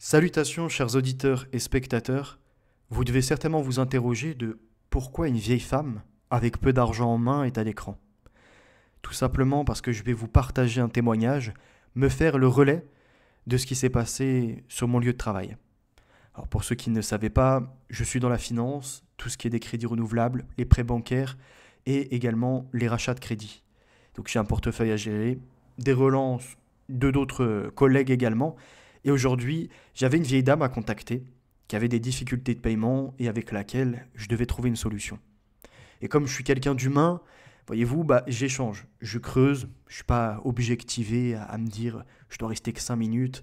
Salutations chers auditeurs et spectateurs, vous devez certainement vous interroger de pourquoi une vieille femme, avec peu d'argent en main, est à l'écran. Tout simplement parce que je vais vous partager un témoignage, me faire le relais de ce qui s'est passé sur mon lieu de travail. pour ceux qui ne savaient pas, je suis dans la finance, tout ce qui est des crédits renouvelables, les prêts bancaires et également les rachats de crédits. Donc j'ai un portefeuille à gérer, des relances de d'autres collègues également, et aujourd'hui, j'avais une vieille dame à contacter qui avait des difficultés de paiement et avec laquelle je devais trouver une solution. Et comme je suis quelqu'un d'humain, voyez-vous, bah, j'échange, je creuse, je ne suis pas objectivé à, me dire je dois rester que 5 minutes,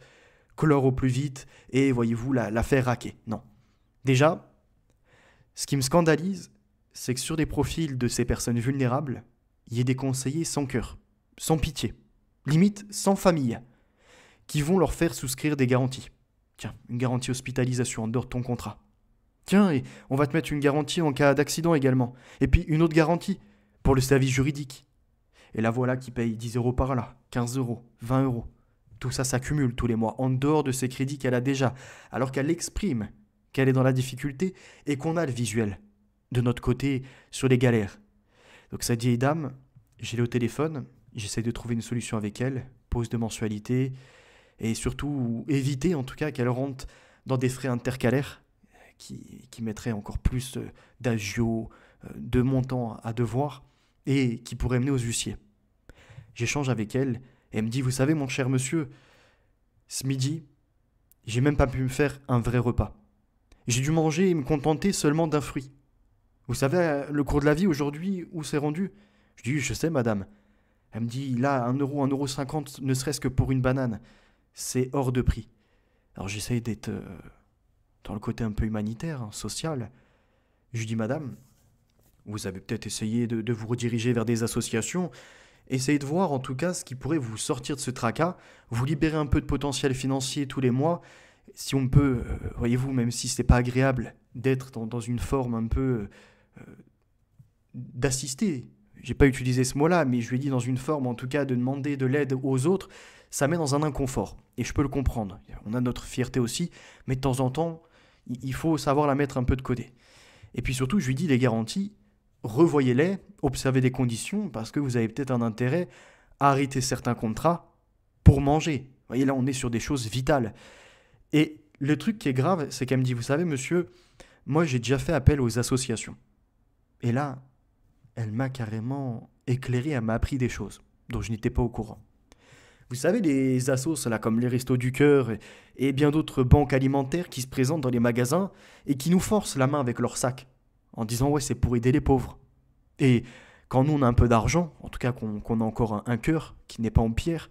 colore au plus vite et voyez-vous la, la faire raquer. Non. Déjà, ce qui me scandalise, c'est que sur des profils de ces personnes vulnérables, il y ait des conseillers sans cœur, sans pitié, limite sans famille qui vont leur faire souscrire des garanties. Tiens, une garantie hospitalisation en dehors de ton contrat. Tiens, et on va te mettre une garantie en cas d'accident également. Et puis une autre garantie pour le service juridique. Et la voilà qui paye 10 euros par là, 15 euros, 20 euros. Tout ça s'accumule tous les mois, en dehors de ces crédits qu'elle a déjà, alors qu'elle exprime qu'elle est dans la difficulté et qu'on a le visuel de notre côté sur les galères. Donc ça dit, dame, j'ai le téléphone, j'essaie de trouver une solution avec elle, pause de mensualité, et surtout éviter en tout cas qu'elle rentre dans des frais intercalaires qui, qui mettraient encore plus euh, d'agio, euh, de montants à devoir et qui pourraient mener aux huissiers. J'échange avec elle et elle me dit Vous savez, mon cher monsieur, ce midi, j'ai même pas pu me faire un vrai repas. J'ai dû manger et me contenter seulement d'un fruit. Vous savez, le cours de la vie aujourd'hui, où c'est rendu Je dis Je sais, madame. Elle me dit Là, un euro, un euro cinquante, ne serait-ce que pour une banane c'est hors de prix. Alors j'essaye d'être euh, dans le côté un peu humanitaire, hein, social. Je dis, Madame, vous avez peut-être essayé de, vous rediriger vers des associations. Essayez de voir en tout cas ce qui pourrait vous sortir de ce tracas, vous libérer un peu de potentiel financier tous les mois. Si on peut, euh, voyez-vous, même si ce n'est pas agréable d'être dans, une forme un peu euh, d'assister, j'ai pas utilisé ce mot-là, mais je lui ai dit dans une forme en tout cas de demander de l'aide aux autres, ça met dans un inconfort. Et je peux le comprendre. On a notre fierté aussi, mais de temps en temps, il faut savoir la mettre un peu de côté. Et puis surtout, je lui dis les garanties, revoyez-les, observez des conditions, parce que vous avez peut-être un intérêt à arrêter certains contrats pour manger. Vous voyez, là, on est sur des choses vitales. Et le truc qui est grave, c'est qu'elle me dit, vous savez, monsieur, moi, j'ai déjà fait appel aux associations. Et là, elle m'a carrément éclairé, elle m'a appris des choses dont je n'étais pas au courant. Vous savez, les assos, là, comme les Restos du Cœur et, bien d'autres banques alimentaires qui se présentent dans les magasins et qui nous forcent la main avec leur sac, en disant ouais, c'est pour aider les pauvres. Et quand nous, on a un peu d'argent, en tout cas qu'on a encore un, cœur qui n'est pas en pierre,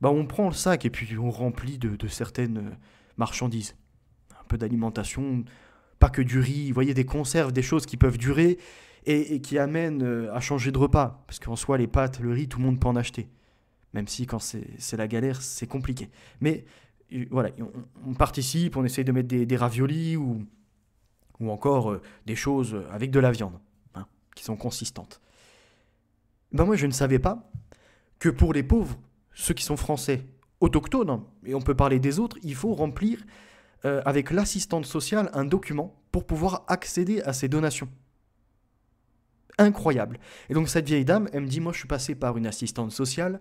bah on prend le sac et puis on remplit de, certaines marchandises. Un peu d'alimentation, pas que du riz, vous voyez, des conserves, des choses qui peuvent durer et, et qui amènent euh, à changer de repas. Parce qu'en soi, les pâtes, le riz, tout le monde peut en acheter même si quand c'est la galère, c'est compliqué. Mais euh, voilà, on, participe, on essaye de mettre des, raviolis ou, encore euh, des choses avec de la viande, hein, qui sont consistantes. Ben moi, je ne savais pas que pour les pauvres, ceux qui sont français, autochtones, et on peut parler des autres, il faut remplir euh, avec l'assistante sociale un document pour pouvoir accéder à ces donations. Incroyable. Et donc cette vieille dame, elle me dit, moi je suis passé par une assistante sociale,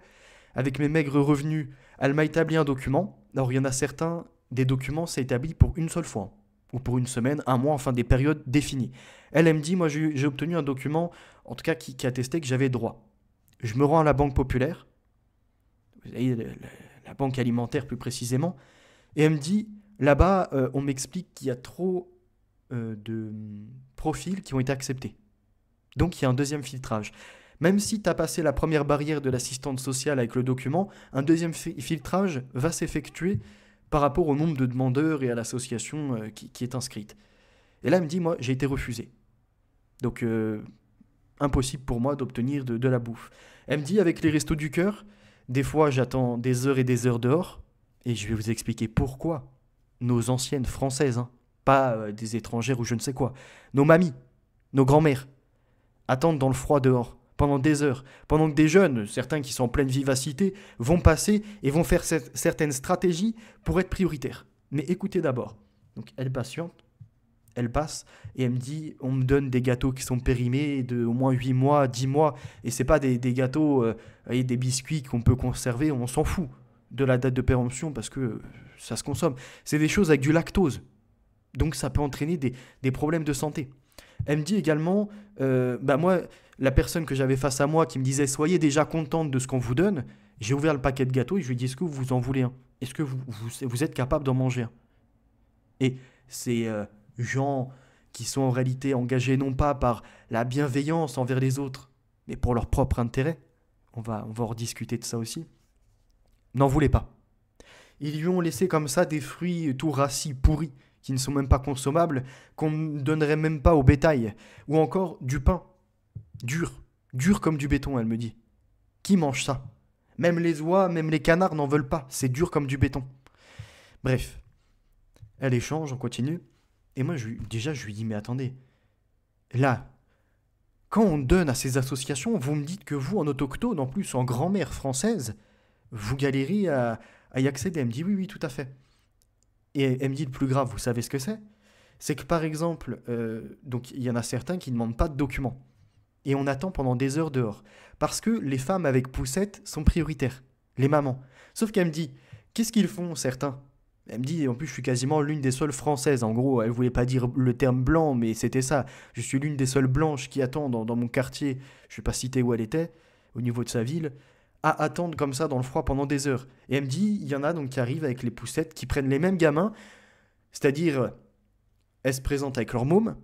avec mes maigres revenus, elle m'a établi un document. Alors, il y en a certains, des documents, c'est établi pour une seule fois, ou pour une semaine, un mois, enfin des périodes définies. Elle, elle me dit Moi, j'ai obtenu un document, en tout cas, qui, attestait que j'avais droit. Je me rends à la Banque Populaire, la Banque Alimentaire plus précisément, et elle me dit Là-bas, euh, on m'explique qu'il y a trop euh, de profils qui ont été acceptés. Donc, il y a un deuxième filtrage. Même si tu as passé la première barrière de l'assistante sociale avec le document, un deuxième filtrage va s'effectuer par rapport au nombre de demandeurs et à l'association euh, qui, est inscrite. Et là, elle me dit, moi, j'ai été refusé. Donc, euh, impossible pour moi d'obtenir de, la bouffe. Elle me dit, avec les restos du cœur, des fois, j'attends des heures et des heures dehors, et je vais vous expliquer pourquoi. Nos anciennes françaises, hein, pas euh, des étrangères ou je ne sais quoi, nos mamies, nos grand-mères, attendent dans le froid dehors pendant des heures, pendant que des jeunes, certains qui sont en pleine vivacité, vont passer et vont faire certaines stratégies pour être prioritaires. Mais écoutez d'abord. Donc elle patiente, elle passe et elle me dit on me donne des gâteaux qui sont périmés de au moins 8 mois, 10 mois et c'est pas des, gâteaux euh, et des biscuits qu'on peut conserver, on s'en fout de la date de péremption parce que ça se consomme. C'est des choses avec du lactose. Donc ça peut entraîner des, problèmes de santé. Elle me dit également, euh, bah, moi, la personne que j'avais face à moi qui me disait soyez déjà contente de ce qu'on vous donne, j'ai ouvert le paquet de gâteaux et je lui ai dit est-ce que vous en voulez un Est-ce que vous, êtes capable d'en manger un Et ces euh, gens qui sont en réalité engagés non pas par la bienveillance envers les autres, mais pour leur propre intérêt, on va, on va en rediscuter de ça aussi, n'en voulaient pas. Ils lui ont laissé comme ça des fruits tout racis, pourris, qui ne sont même pas consommables, qu'on ne donnerait même pas au bétail, ou encore du pain Dur, dur comme du béton, elle me dit. Qui mange ça Même les oies, même les canards n'en veulent pas, c'est dur comme du béton. Bref, elle échange, on continue. Et moi, je, déjà, je lui dis, mais attendez, là, quand on donne à ces associations, vous me dites que vous, en autochtone, en plus, en grand-mère française, vous galérez à, y accéder. Elle me dit, oui, oui, tout à fait. Et elle me dit le plus grave, vous savez ce que c'est C'est que par exemple, euh, donc il y en a certains qui ne demandent pas de documents et on attend pendant des heures dehors. Parce que les femmes avec poussettes sont prioritaires, les mamans. Sauf qu'elle me dit, qu'est-ce qu'ils font certains Elle me dit, en plus je suis quasiment l'une des seules françaises, en gros, elle voulait pas dire le terme blanc, mais c'était ça. Je suis l'une des seules blanches qui attendent dans, mon quartier, je ne vais pas citer où elle était, au niveau de sa ville, à attendre comme ça dans le froid pendant des heures. Et elle me dit, il y en a donc qui arrivent avec les poussettes, qui prennent les mêmes gamins, c'est-à-dire, elles se présentent avec leur môme,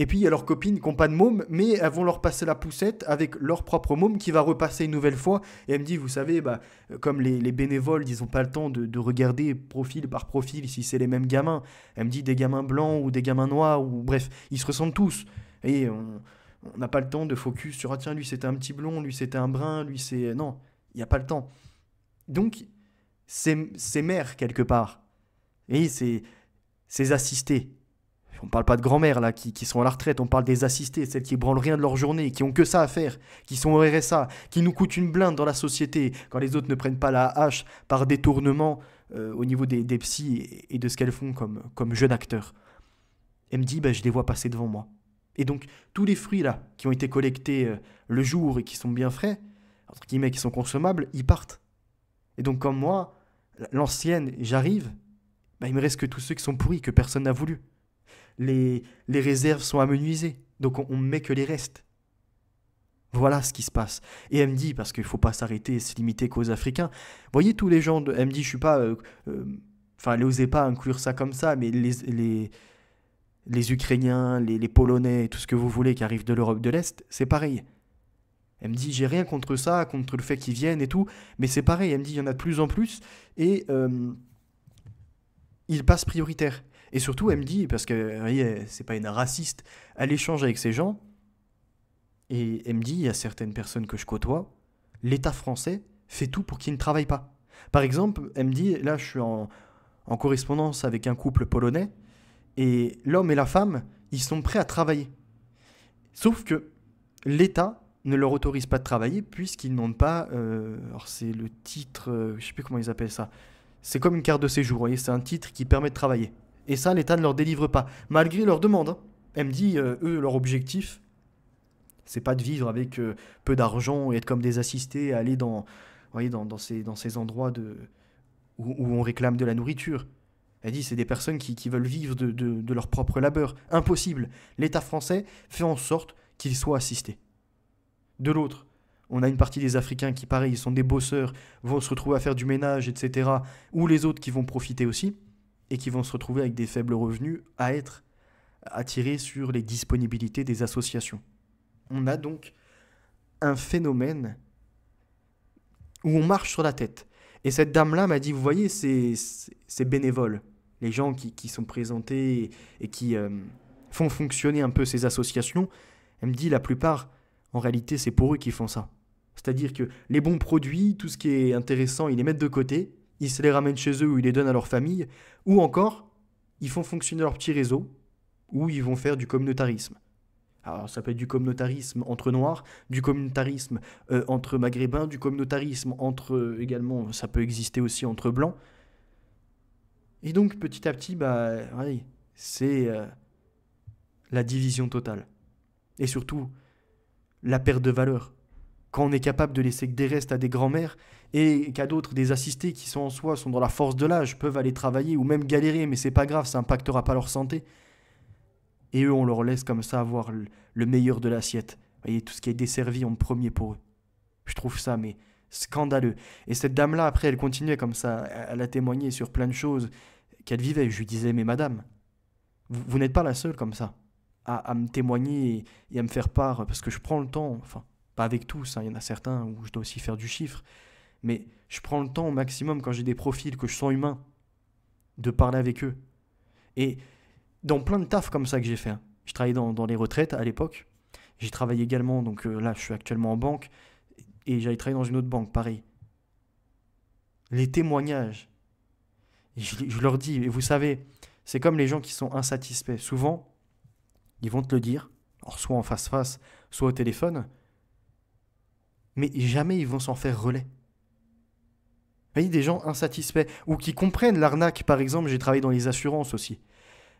et puis il y a leurs copines qui n'ont pas de môme, mais elles vont leur passer la poussette avec leur propre môme qui va repasser une nouvelle fois. Et elle me dit, vous savez, bah, comme les, bénévoles, ils n'ont pas le temps de, regarder profil par profil si c'est les mêmes gamins. Elle me dit des gamins blancs ou des gamins noirs, ou bref, ils se ressemblent tous. Et on n'a pas le temps de focus sur, ah tiens, lui c'était un petit blond, lui c'était un brun, lui c'est... Non, il n'y a pas le temps. Donc, c'est mère quelque part. Et c'est c'est on ne parle pas de grand-mère là, qui, sont à la retraite, on parle des assistées, celles qui branlent rien de leur journée, qui ont que ça à faire, qui sont au RSA, qui nous coûtent une blinde dans la société, quand les autres ne prennent pas la hache par détournement euh, au niveau des, des psys et, de ce qu'elles font comme, comme jeunes acteurs. Elle me dit, bah, je les vois passer devant moi. Et donc, tous les fruits là, qui ont été collectés euh, le jour et qui sont bien frais, entre qui sont consommables, ils partent. Et donc, comme moi, l'ancienne, j'arrive, bah, il me reste que tous ceux qui sont pourris, que personne n'a voulu les, réserves sont amenuisées, donc on ne met que les restes. Voilà ce qui se passe. Et elle me dit, parce qu'il ne faut pas s'arrêter et se limiter qu'aux Africains, voyez tous les gens, de, elle me dit, je suis pas... Euh, euh, enfin, n'osez pas inclure ça comme ça, mais les, les, Ukrainiens, les, Polonais, tout ce que vous voulez qui arrivent de l'Europe de l'Est, c'est pareil. Elle me dit, j'ai rien contre ça, contre le fait qu'ils viennent et tout, mais c'est pareil, elle me dit, il y en a de plus en plus, et euh, ils passent prioritaires. Et surtout, elle me dit, parce que, voyez, c'est pas une raciste, elle échange avec ces gens, et elle me dit, il y a certaines personnes que je côtoie, l'État français fait tout pour qu'ils ne travaillent pas. Par exemple, elle me dit, là, je suis en, en correspondance avec un couple polonais, et l'homme et la femme, ils sont prêts à travailler. Sauf que l'État ne leur autorise pas de travailler puisqu'ils n'ont pas. Euh, alors, c'est le titre, je euh, je sais plus comment ils appellent ça. C'est comme une carte de séjour, vous voyez, c'est un titre qui permet de travailler. Et ça, l'État ne leur délivre pas, malgré leurs demandes. Hein. Elle euh, me dit, eux, leur objectif, c'est pas de vivre avec euh, peu d'argent et être comme des assistés, aller dans, voyez, dans, ces, endroits de, où, on réclame de la nourriture. Elle dit, c'est des personnes qui, veulent vivre de, leur propre labeur. Impossible. L'État français fait en sorte qu'ils soient assistés. De l'autre, on a une partie des Africains qui, pareil, ils sont des bosseurs, vont se retrouver à faire du ménage, etc. Ou les autres qui vont profiter aussi et qui vont se retrouver avec des faibles revenus à être attirés sur les disponibilités des associations. On a donc un phénomène où on marche sur la tête. Et cette dame-là m'a dit, vous voyez, ces, bénévoles, les gens qui, sont présentés et qui euh, font fonctionner un peu ces associations, elle me dit, la plupart, en réalité, c'est pour eux qui font ça. C'est-à-dire que les bons produits, tout ce qui est intéressant, ils les mettent de côté, ils se les ramènent chez eux ou ils les donnent à leur famille, ou encore, ils font fonctionner leur petit réseau, ou ils vont faire du communautarisme. Alors ça peut être du communautarisme entre noirs, du communautarisme euh, entre maghrébins, du communautarisme entre euh, également, ça peut exister aussi entre blancs. Et donc petit à petit, bah, ouais, c'est euh, la division totale. Et surtout, la perte de valeur. Quand on est capable de laisser des restes à des grands-mères et qu'à d'autres, des assistés qui sont en soi, sont dans la force de l'âge, peuvent aller travailler ou même galérer, mais c'est pas grave, ça impactera pas leur santé. Et eux, on leur laisse comme ça avoir le meilleur de l'assiette. Voyez, tout ce qui est desservi en premier pour eux. Je trouve ça, mais scandaleux. Et cette dame-là, après, elle continuait comme ça, elle a témoigné sur plein de choses qu'elle vivait. Je lui disais, mais madame, vous, n'êtes pas la seule comme ça à, me témoigner et, à me faire part, parce que je prends le temps, enfin, pas avec tous, hein, il y en a certains où je dois aussi faire du chiffre, mais je prends le temps au maximum quand j'ai des profils que je sens humains de parler avec eux. Et dans plein de taf comme ça que j'ai fait, hein. je travaillais dans, les retraites à l'époque. J'ai travaillé également, donc euh, là je suis actuellement en banque, et j'allais travaillé dans une autre banque, pareil. Les témoignages. Je, leur dis, et vous savez, c'est comme les gens qui sont insatisfaits. Souvent, ils vont te le dire, soit en face-face, soit au téléphone, mais jamais ils vont s'en faire relais des gens insatisfaits ou qui comprennent l'arnaque. Par exemple, j'ai travaillé dans les assurances aussi.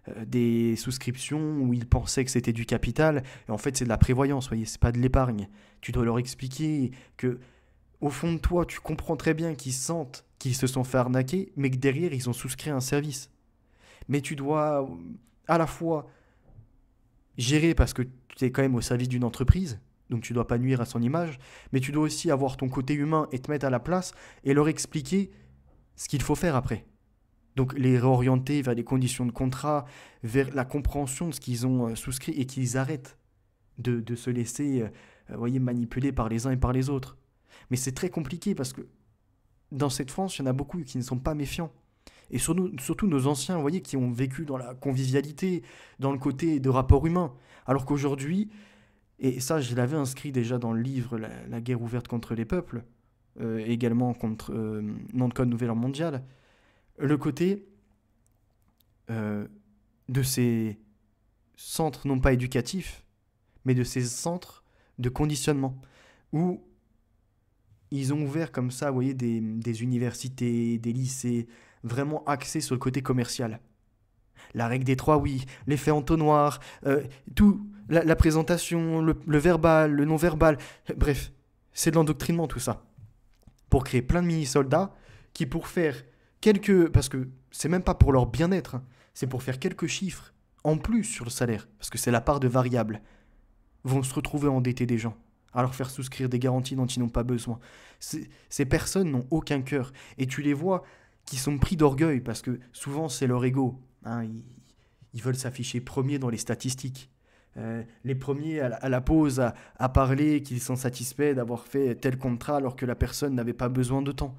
Euh, des souscriptions où ils pensaient que c'était du capital, et en fait c'est de la prévoyance, voyez, c'est pas de l'épargne. Tu dois leur expliquer que, au fond de toi, tu comprends très bien qu'ils sentent qu'ils se sont fait arnaquer, mais que derrière ils ont souscrit un service. Mais tu dois euh, à la fois gérer parce que tu es quand même au service d'une entreprise, donc tu dois pas nuire à son image, mais tu dois aussi avoir ton côté humain et te mettre à la place et leur expliquer ce qu'il faut faire après. Donc les réorienter vers des conditions de contrat, vers la compréhension de ce qu'ils ont euh, souscrit et qu'ils arrêtent de, se laisser euh, euh, voyez, manipuler par les uns et par les autres. Mais c'est très compliqué parce que dans cette France, il y en a beaucoup qui ne sont pas méfiants. Et surtout, nos anciens, qui ont vécu dans la convivialité, dans le côté de rapport humain. Alors qu'aujourd'hui, et ça, je l'avais inscrit déjà dans le livre La, guerre ouverte contre les peuples, euh, également contre euh, non de code Nouvelle Ordre mondiale. Le côté euh, de ces centres, non pas éducatifs, mais de ces centres de conditionnement, où ils ont ouvert comme ça, vous voyez, des, des universités, des lycées, vraiment axés sur le côté commercial. La règle des trois oui, l'effet entonnoir, tout, la, présentation, le, verbal, le non-verbal. Bref, c'est de l'endoctrinement tout ça. Pour créer plein de mini-soldats qui, pour faire quelques. Parce que c'est même pas pour leur bien-être, hein, c'est pour faire quelques chiffres en plus sur le salaire, parce que c'est la part de variable, vont se retrouver endettés des gens alors faire souscrire des garanties dont ils n'ont pas besoin. Ces personnes n'ont aucun cœur. Et tu les vois qui sont pris d'orgueil parce que souvent c'est leur ego. Hein, ils, ils, veulent s'afficher premier dans les statistiques. Euh, les premiers à la, pause à, parler qu'ils sont satisfaits d'avoir fait tel contrat alors que la personne n'avait pas besoin de temps.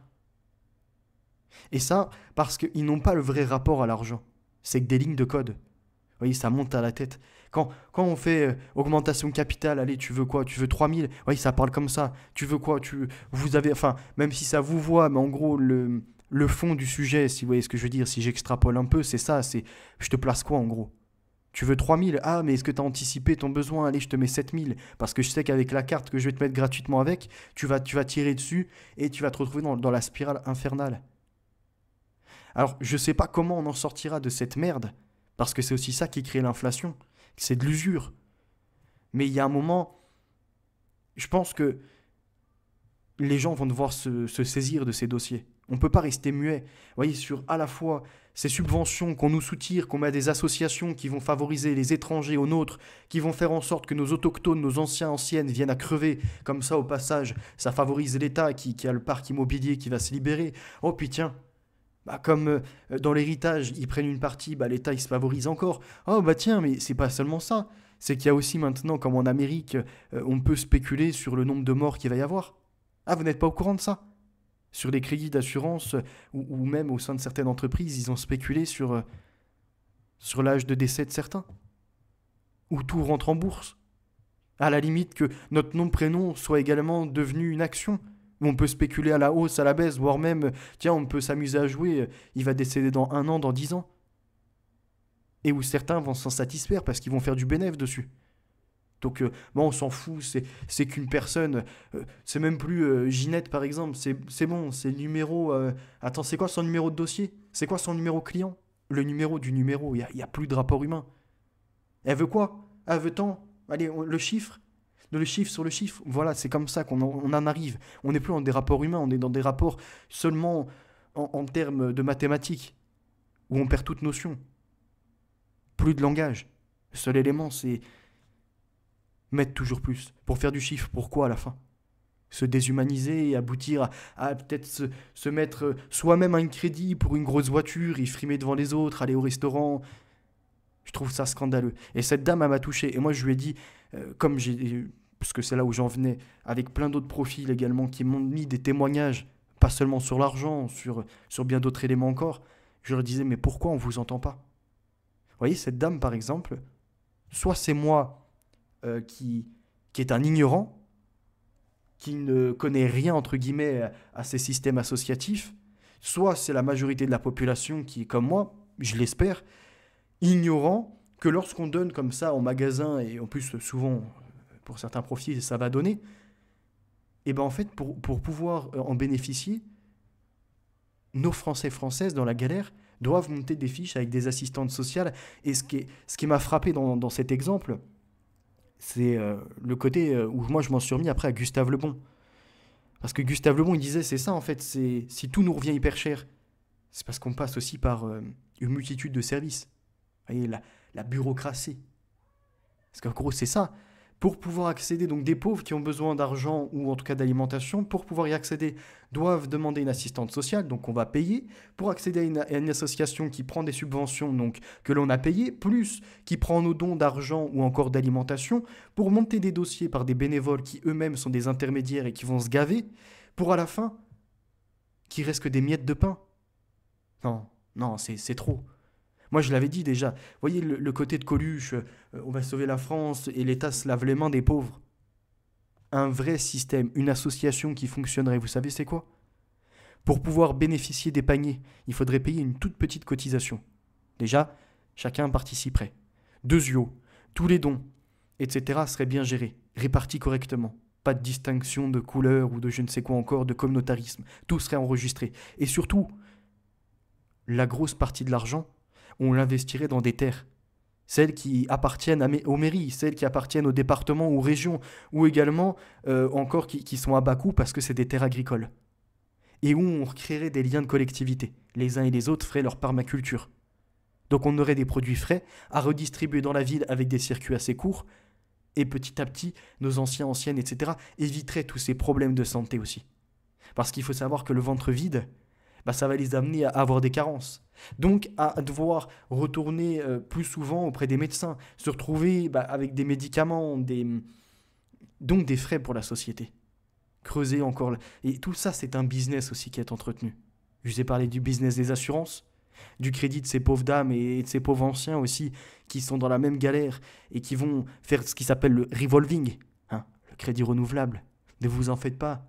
Et ça, parce qu'ils n'ont pas le vrai rapport à l'argent. C'est que des lignes de code. Vous ça monte à la tête. Quand, quand on fait euh, augmentation augmentation capital, allez, tu veux quoi Tu veux 3000 Vous ça parle comme ça. Tu veux quoi tu, Vous avez, enfin, même si ça vous voit, mais en gros, le, le fond du sujet, si vous voyez ce que je veux dire, si j'extrapole un peu, c'est ça, c'est je te place quoi en gros tu veux 3000 Ah, mais est-ce que tu as anticipé ton besoin Allez, je te mets 7000 parce que je sais qu'avec la carte que je vais te mettre gratuitement avec, tu vas, tu vas tirer dessus et tu vas te retrouver dans, la spirale infernale. Alors, je ne sais pas comment on en sortira de cette merde parce que c'est aussi ça qui crée l'inflation. C'est de l'usure. Mais il y a un moment, je pense que les gens vont devoir se saisir de ces dossiers. On ne peut pas rester muet. voyez, sur à la fois ces subventions qu'on nous soutire, qu'on met à des associations qui vont favoriser les étrangers aux nôtres, qui vont faire en sorte que nos autochtones, nos anciens, anciennes viennent à crever. Comme ça, au passage, ça favorise l'État qui, a le parc immobilier qui va se libérer. Oh, puis tiens, bah, comme euh, dans l'héritage, ils prennent une partie, bah, l'État, il se favorise encore. Oh, bah tiens, mais c'est pas seulement ça. C'est qu'il y a aussi maintenant, comme en Amérique, euh, on peut spéculer sur le nombre de morts qu'il va y avoir. Ah, vous n'êtes pas au courant de ça sur les crédits d'assurance ou, même au sein de certaines entreprises, ils ont spéculé sur, euh, sur l'âge de décès de certains. Ou tout rentre en bourse. À la limite que notre nom prénom soit également devenu une action. On peut spéculer à la hausse, à la baisse, voire même, tiens, on peut s'amuser à jouer, euh, il va décéder dans un an, dans dix ans. Et où certains vont s'en satisfaire parce qu'ils vont faire du bénéfice dessus. Donc, euh, bon, on s'en fout, c'est qu'une personne. Euh, c'est même plus euh, Ginette, par exemple. C'est bon, c'est le numéro. attends, c'est quoi son numéro de dossier C'est quoi son numéro client Le numéro du numéro, il n'y a, plus de rapport humain. Elle veut quoi Elle veut tant Allez, le chiffre le chiffre sur le chiffre. Voilà, c'est comme ça qu'on en, arrive. On n'est plus dans des rapports humains, on est dans des rapports seulement en, en termes de mathématiques, où on perd toute notion. Plus de langage. seul élément, c'est Mettre toujours plus, pour faire du chiffre, pourquoi à la fin Se déshumaniser et aboutir à, peut-être se, mettre soi-même à un crédit pour une grosse voiture, y frimer devant les autres, aller au restaurant. Je trouve ça scandaleux. Et cette dame, elle m'a touché. Et moi, je lui ai dit, euh, comme j'ai. Parce que c'est là où j'en venais, avec plein d'autres profils également qui m'ont mis des témoignages, pas seulement sur l'argent, sur, sur bien d'autres éléments encore. Je leur disais, mais pourquoi on ne vous entend pas Vous voyez, cette dame, par exemple, soit c'est moi euh, qui, qui est un ignorant, qui ne connaît rien, entre guillemets, à ces systèmes associatifs, soit c'est la majorité de la population qui est comme moi, je l'espère, ignorant que lorsqu'on donne comme ça en magasin, et en plus souvent pour certains profils ça va donner, et eh ben en fait pour, pour pouvoir euh, en bénéficier, nos Français françaises dans la galère doivent monter des fiches avec des assistantes sociales. Et ce qui, ce qui m'a frappé dans, dans cet exemple, c'est euh, le côté euh, où moi je m'en suis remis après à Gustave Lebon. Parce que Gustave Lebon, il disait, c'est ça en fait, c'est si tout nous revient hyper cher, c'est parce qu'on passe aussi par euh, une multitude de services. Vous voyez, la, la bureaucratie. Parce qu'en gros, c'est ça pour pouvoir accéder, donc des pauvres qui ont besoin d'argent ou en tout cas d'alimentation, pour pouvoir y accéder, doivent demander une assistante sociale, donc on va payer, pour accéder à une, association qui prend des subventions, donc que l'on a payées, plus qui prend nos dons d'argent ou encore d'alimentation, pour monter des dossiers par des bénévoles qui eux-mêmes sont des intermédiaires et qui vont se gaver, pour à la fin, qui reste que des miettes de pain. Non, non, c'est trop. Moi, je l'avais dit déjà. voyez le, côté de Coluche, euh, on va sauver la France et l'État se lave les mains des pauvres. Un vrai système, une association qui fonctionnerait, vous savez, c'est quoi Pour pouvoir bénéficier des paniers, il faudrait payer une toute petite cotisation. Déjà, chacun participerait. Deux yeux, tous les dons, etc. seraient bien gérés, répartis correctement. Pas de distinction de couleur ou de je ne sais quoi encore, de communautarisme. Tout serait enregistré. Et surtout, la grosse partie de l'argent on l'investirait dans des terres. Celles qui appartiennent aux mairies, celles qui appartiennent aux départements, ou régions, ou également euh, encore qui, sont à bas coût parce que c'est des terres agricoles. Et où on créerait des liens de collectivité. Les uns et les autres feraient leur permaculture. Donc on aurait des produits frais à redistribuer dans la ville avec des circuits assez courts, et petit à petit, nos anciens, anciennes, etc., éviteraient tous ces problèmes de santé aussi. Parce qu'il faut savoir que le ventre vide, bah, ça va les amener à avoir des carences. Donc à devoir retourner euh, plus souvent auprès des médecins, se retrouver bah, avec des médicaments, des... donc des frais pour la société. Creuser encore. Et tout ça, c'est un business aussi qui est entretenu. Je vous ai parlé du business des assurances, du crédit de ces pauvres dames et de ces pauvres anciens aussi qui sont dans la même galère et qui vont faire ce qui s'appelle le revolving, hein, le crédit renouvelable. Ne vous en faites pas,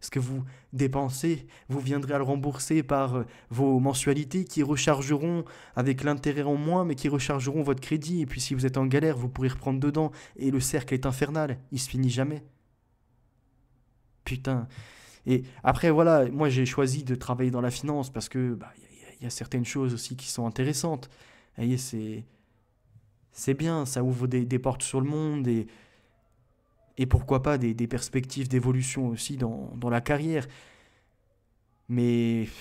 ce que vous dépensez, vous viendrez à le rembourser par euh, vos mensualités qui rechargeront avec l'intérêt en moins, mais qui rechargeront votre crédit. Et puis si vous êtes en galère, vous pourrez reprendre dedans. Et le cercle est infernal, il se finit jamais. Putain. Et après, voilà, moi j'ai choisi de travailler dans la finance parce que bah, y, a certaines choses aussi qui sont intéressantes. Vous voyez, c'est. C'est bien, ça ouvre des portes sur le monde et et pourquoi pas des, perspectives d'évolution aussi dans, la carrière. Mais vous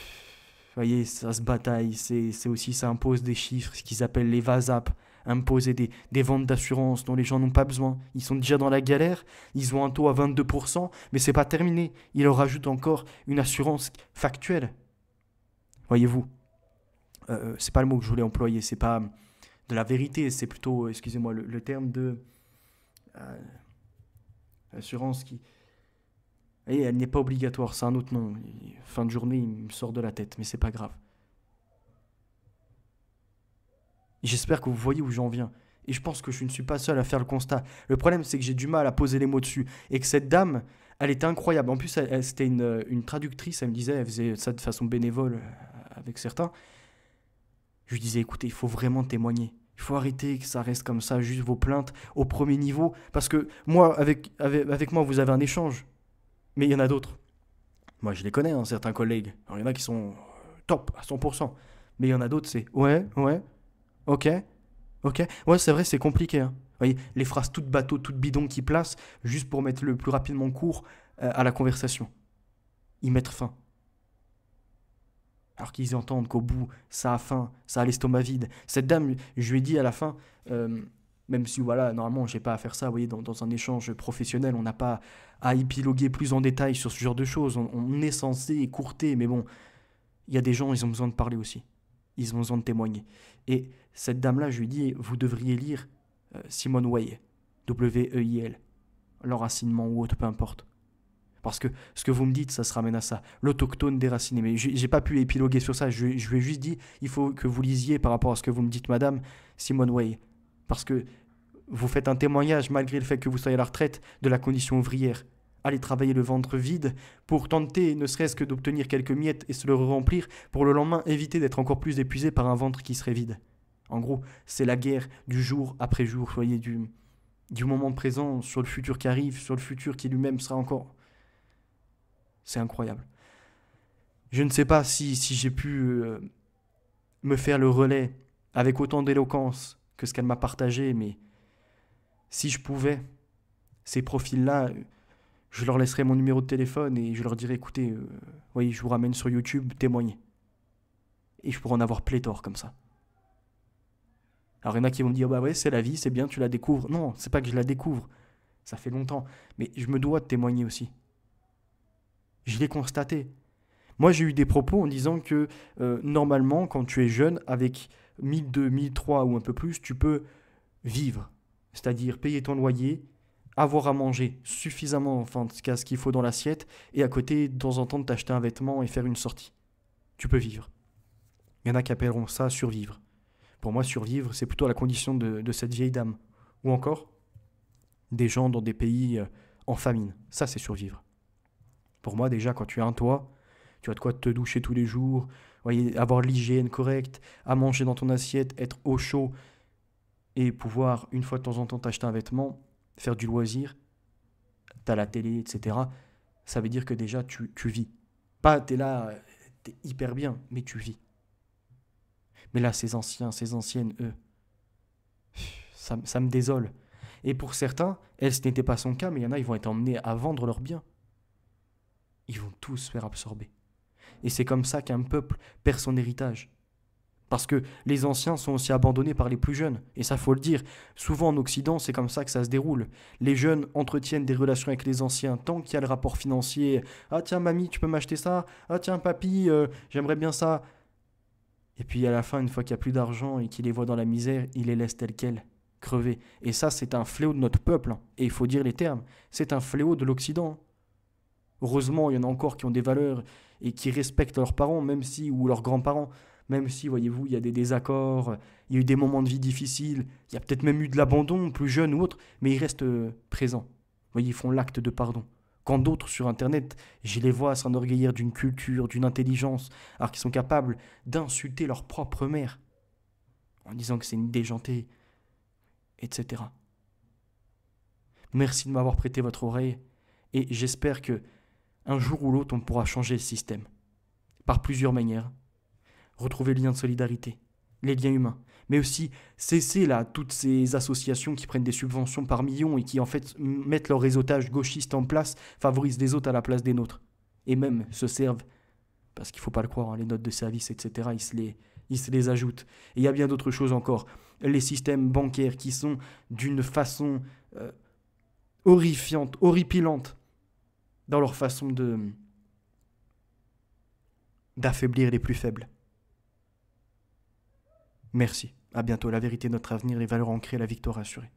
voyez, ça se bataille, c'est aussi ça impose des chiffres, ce qu'ils appellent les VASAP, imposer des, des ventes d'assurance dont les gens n'ont pas besoin. Ils sont déjà dans la galère, ils ont un taux à 22%, mais c'est pas terminé. Ils leur ajoutent encore une assurance factuelle. Voyez-vous, ce euh, c'est pas le mot que je voulais employer, c'est pas de la vérité, c'est plutôt, euh, excusez-moi, le, terme de... Euh, Assurance qui. elle n'est pas obligatoire, c'est un autre nom. Fin de journée, il me sort de la tête, mais c'est pas grave. J'espère que vous voyez où j'en viens. Et je pense que je ne suis pas seul à faire le constat. Le problème, c'est que j'ai du mal à poser les mots dessus. Et que cette dame, elle était incroyable. En plus, elle, c'était une, une, traductrice, elle me disait, elle faisait ça de façon bénévole euh, avec certains. Je lui disais, écoutez, il faut vraiment témoigner. Il faut arrêter que ça reste comme ça, juste vos plaintes au premier niveau. Parce que moi, avec, avec, moi, vous avez un échange. Mais il y en a d'autres. Moi, je les connais, hein, certains collègues. Alors, il y en a qui sont euh, top à 100%. Mais il y en a d'autres, c'est ouais, ouais, ok, ok. Ouais, c'est vrai, c'est compliqué. Hein. Vous voyez, les phrases toutes bateaux, toutes bidons qui placent, juste pour mettre le plus rapidement court euh, à la conversation. Y mettre fin alors qu'ils entendent qu'au bout, ça a faim, ça a l'estomac vide. Cette dame, je lui ai dit à la fin, euh, même si voilà, normalement, j'ai pas à faire ça, vous voyez, dans, un échange professionnel, on n'a pas à épiloguer plus en détail sur ce genre de choses. On, est censé écourter, mais bon, il y a des gens, ils ont besoin de parler aussi. Ils ont besoin de témoigner. Et cette dame-là, je lui ai dit, vous devriez lire euh, Simone Weil, W-E-I-L, l'enracinement ou autre, peu importe. Parce que ce que vous me dites, ça se ramène à ça. L'autochtone déraciné. Mais j'ai pas pu épiloguer sur ça. Je, je lui ai juste dit, il faut que vous lisiez par rapport à ce que vous me dites, madame, Simone Way. Parce que vous faites un témoignage, malgré le fait que vous soyez à la retraite, de la condition ouvrière. Allez travailler le ventre vide pour tenter, ne serait-ce que d'obtenir quelques miettes et se le remplir pour le lendemain éviter d'être encore plus épuisé par un ventre qui serait vide. En gros, c'est la guerre du jour après jour, soyez du, du moment présent sur le futur qui arrive, sur le futur qui lui-même sera encore c'est incroyable. Je ne sais pas si, j'ai pu euh, me faire le relais avec autant d'éloquence que ce qu'elle m'a partagé, mais si je pouvais, ces profils-là, euh, je leur laisserai mon numéro de téléphone et je leur dirais écoutez, euh, je vous ramène sur YouTube, témoignez. Et je pourrais en avoir pléthore comme ça. Alors il y en a qui vont me dire bah ouais, c'est la vie, c'est bien, tu la découvres. Non, c'est pas que je la découvre, ça fait longtemps, mais je me dois de témoigner aussi. Je l'ai constaté. Moi, j'ai eu des propos en disant que euh, normalement, quand tu es jeune, avec 1002, 1003 ou un peu plus, tu peux vivre. C'est-à-dire payer ton loyer, avoir à manger suffisamment, enfin, ce qu'il faut dans l'assiette, et à côté, de temps en temps, t'acheter un vêtement et faire une sortie. Tu peux vivre. Il y en a qui appelleront ça survivre. Pour moi, survivre, c'est plutôt la condition de cette vieille dame. Ou encore, des gens dans des pays euh, en famine. Ça, c'est survivre. Pour moi, déjà, quand tu as un toit, tu as de quoi te doucher tous les jours, avoir l'hygiène correcte, à manger dans ton assiette, être au chaud et pouvoir, une fois de temps en temps, t'acheter un vêtement, faire du loisir, t'as la télé, etc. Ça veut dire que déjà, tu, vis. Pas, t'es là, t'es hyper bien, mais tu vis. Mais là, ces anciens, ces anciennes, eux, ça, ça me désole. Et pour certains, elle, ce n'était pas son cas, mais il y en a, ils vont être emmenés à vendre leurs biens ils vont tous faire absorber. Et c'est comme ça qu'un peuple perd son héritage. Parce que les anciens sont aussi abandonnés par les plus jeunes, et ça faut le dire. Souvent en Occident, c'est comme ça que ça se déroule. Les jeunes entretiennent des relations avec les anciens tant qu'il y a le rapport financier. Ah tiens mamie, tu peux m'acheter ça Ah tiens papy, euh, j'aimerais bien ça. Et puis à la fin, une fois qu'il n'y a plus d'argent et qu'il les voit dans la misère, il les laisse tels quels, crever. Et ça, c'est un fléau de notre peuple, hein. et il faut dire les termes, c'est un fléau de l'Occident. Heureusement, il y en a encore qui ont des valeurs et qui respectent leurs parents, même si, ou leurs grands-parents, même si, voyez-vous, il y a des désaccords, il y a eu des moments de vie difficiles, il y a peut-être même eu de l'abandon, plus jeune ou autre, mais ils restent euh, présents. Voyez, ils font l'acte de pardon. Quand d'autres sur Internet, je les vois s'enorgueillir d'une culture, d'une intelligence, alors qu'ils sont capables d'insulter leur propre mère en disant que c'est une déjantée, etc. Merci de m'avoir prêté votre oreille et j'espère que un jour ou l'autre, on pourra changer le système. Par plusieurs manières. Retrouver le lien de solidarité, les liens humains, mais aussi cesser là toutes ces associations qui prennent des subventions par millions et qui en fait mettent leur réseautage gauchiste en place, favorisent les autres à la place des nôtres. Et même se servent, parce qu'il ne faut pas le croire, hein, les notes de service, etc., ils se les, les ajoutent. Et il y a bien d'autres choses encore. Les systèmes bancaires qui sont d'une façon euh, horrifiante, horripilante, dans leur façon de d'affaiblir les plus faibles. Merci. À bientôt. La vérité, notre avenir, les valeurs ancrées, la victoire assurée.